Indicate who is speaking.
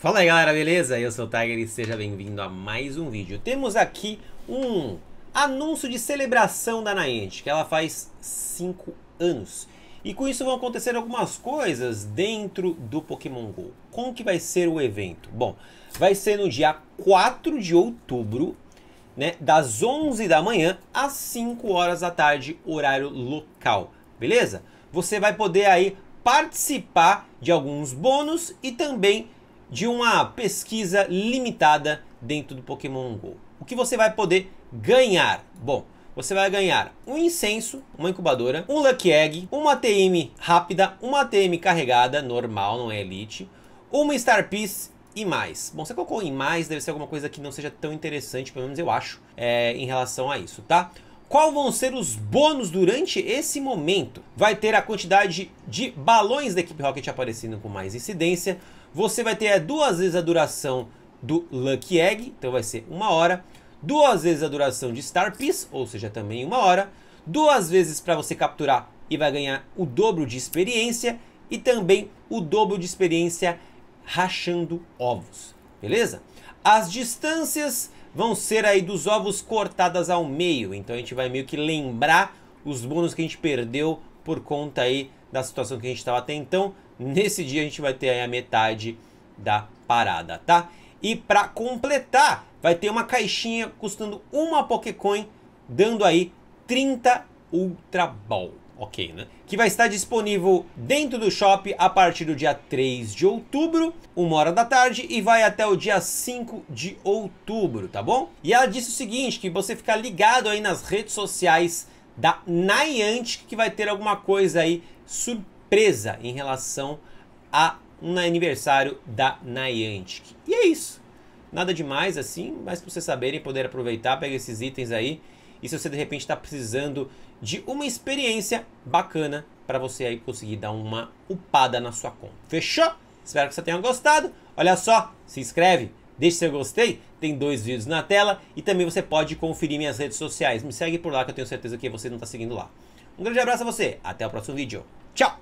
Speaker 1: Fala aí galera, beleza? Eu sou o Tiger e seja bem-vindo a mais um vídeo. Temos aqui um anúncio de celebração da Niantic, que ela faz 5 anos. E com isso vão acontecer algumas coisas dentro do Pokémon GO. Como que vai ser o evento? Bom, vai ser no dia 4 de outubro, né, das 11 da manhã às 5 horas da tarde, horário local, beleza? Você vai poder aí participar de alguns bônus e também de uma pesquisa limitada dentro do Pokémon GO. O que você vai poder ganhar? Bom, você vai ganhar um incenso, uma incubadora, um Lucky Egg, uma TM rápida, uma TM carregada, normal, não é Elite, uma Star Piece e mais. Bom, você colocou em mais, deve ser alguma coisa que não seja tão interessante, pelo menos eu acho, é, em relação a isso, tá? Qual vão ser os bônus durante esse momento? Vai ter a quantidade de balões da equipe Rocket aparecendo com mais incidência. Você vai ter é, duas vezes a duração do Lucky Egg, então vai ser uma hora. Duas vezes a duração de Star Piece, ou seja, também uma hora. Duas vezes para você capturar e vai ganhar o dobro de experiência. E também o dobro de experiência rachando ovos, beleza? As distâncias vão ser aí dos ovos cortadas ao meio, então a gente vai meio que lembrar os bônus que a gente perdeu por conta aí da situação que a gente estava até então. Nesse dia a gente vai ter aí a metade da parada, tá? E para completar, vai ter uma caixinha custando uma Pokécoin, dando aí 30 Ultra Ball ok, né? Que vai estar disponível dentro do shopping a partir do dia 3 de outubro, uma hora da tarde, e vai até o dia 5 de outubro, tá bom? E ela disse o seguinte: que você ficar ligado aí nas redes sociais da Niantic, que vai ter alguma coisa aí surpresa em relação a um aniversário da Niantic. E é isso. Nada demais assim, mas para vocês saberem, poder aproveitar, pega esses itens aí e se você de repente está precisando de uma experiência bacana para você aí conseguir dar uma upada na sua conta. Fechou? Espero que você tenha gostado. Olha só, se inscreve, deixe seu gostei, tem dois vídeos na tela e também você pode conferir minhas redes sociais. Me segue por lá que eu tenho certeza que você não está seguindo lá. Um grande abraço a você, até o próximo vídeo. Tchau!